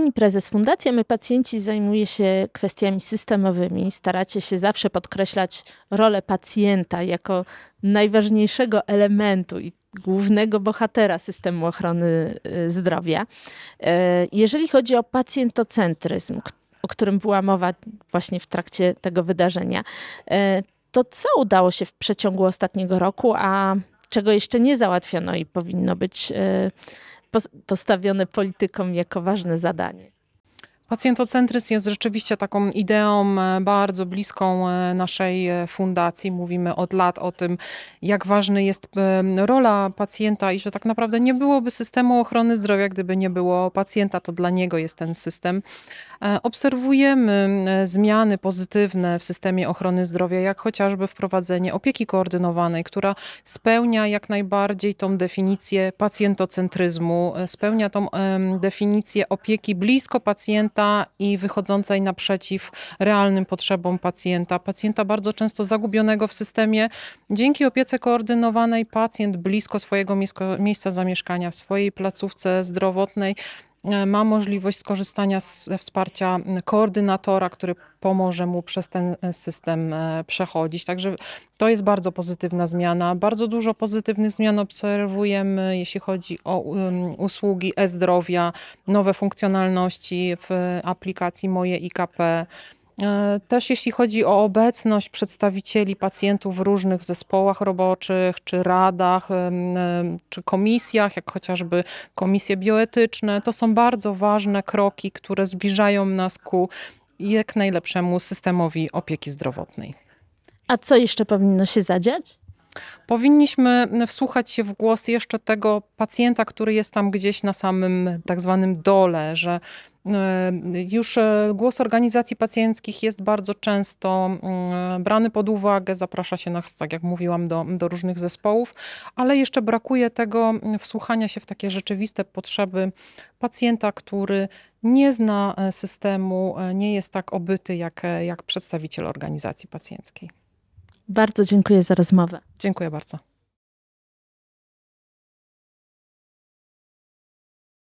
Pani prezes, Fundacja My Pacjenci zajmuje się kwestiami systemowymi. Staracie się zawsze podkreślać rolę pacjenta jako najważniejszego elementu i głównego bohatera systemu ochrony y, zdrowia. Y, jeżeli chodzi o pacjentocentryzm, o którym była mowa właśnie w trakcie tego wydarzenia, y, to co udało się w przeciągu ostatniego roku, a czego jeszcze nie załatwiono i powinno być postawione politykom jako ważne zadanie. Pacjentocentryzm jest rzeczywiście taką ideą e, bardzo bliską e, naszej e, fundacji. Mówimy od lat o tym, jak ważna jest rola pacjenta i że tak naprawdę nie byłoby systemu ochrony zdrowia, gdyby nie było pacjenta, to dla niego jest ten system. Obserwujemy zmiany pozytywne w systemie ochrony zdrowia, jak chociażby wprowadzenie opieki koordynowanej, która spełnia jak najbardziej tą definicję pacjentocentryzmu, spełnia tą definicję opieki blisko pacjenta otwarta i wychodzącej naprzeciw realnym potrzebom pacjenta. Pacjenta bardzo często zagubionego w systemie. Dzięki opiece koordynowanej pacjent blisko swojego miejsca zamieszkania, w swojej placówce zdrowotnej E, ma możliwość skorzystania ze wsparcia koordynatora, który pomoże mu przez ten e, system e, przechodzić. Także to jest bardzo pozytywna zmiana. Bardzo dużo pozytywnych zmian obserwujemy, jeśli chodzi o usługi e-zdrowia, nowe funkcjonalności w aplikacji Moje IKP. E, też jeśli chodzi o obecność przedstawicieli pacjentów w różnych zespołach roboczych, czy radach, czy komisjach, jak chociażby komisje bioetyczne, to są bardzo ważne kroki, które zbliżają nas ku jak najlepszemu systemowi opieki zdrowotnej. A co jeszcze powinno się zadziać? powinniśmy wsłuchać się w głos jeszcze tego pacjenta, który jest tam gdzieś na samym tak zwanym dole, że e, już e, głos organizacji pacjenckich jest bardzo często mm, brany pod uwagę, zaprasza się nas, tak jak mówiłam, do, do różnych zespołów, ale jeszcze brakuje tego wsłuchania się w takie rzeczywiste potrzeby pacjenta, który nie zna e, systemu, nie jest tak obyty jak, jak przedstawiciel organizacji pacjenckiej. Bardzo dziękuję za rozmowę. Dziękuję bardzo.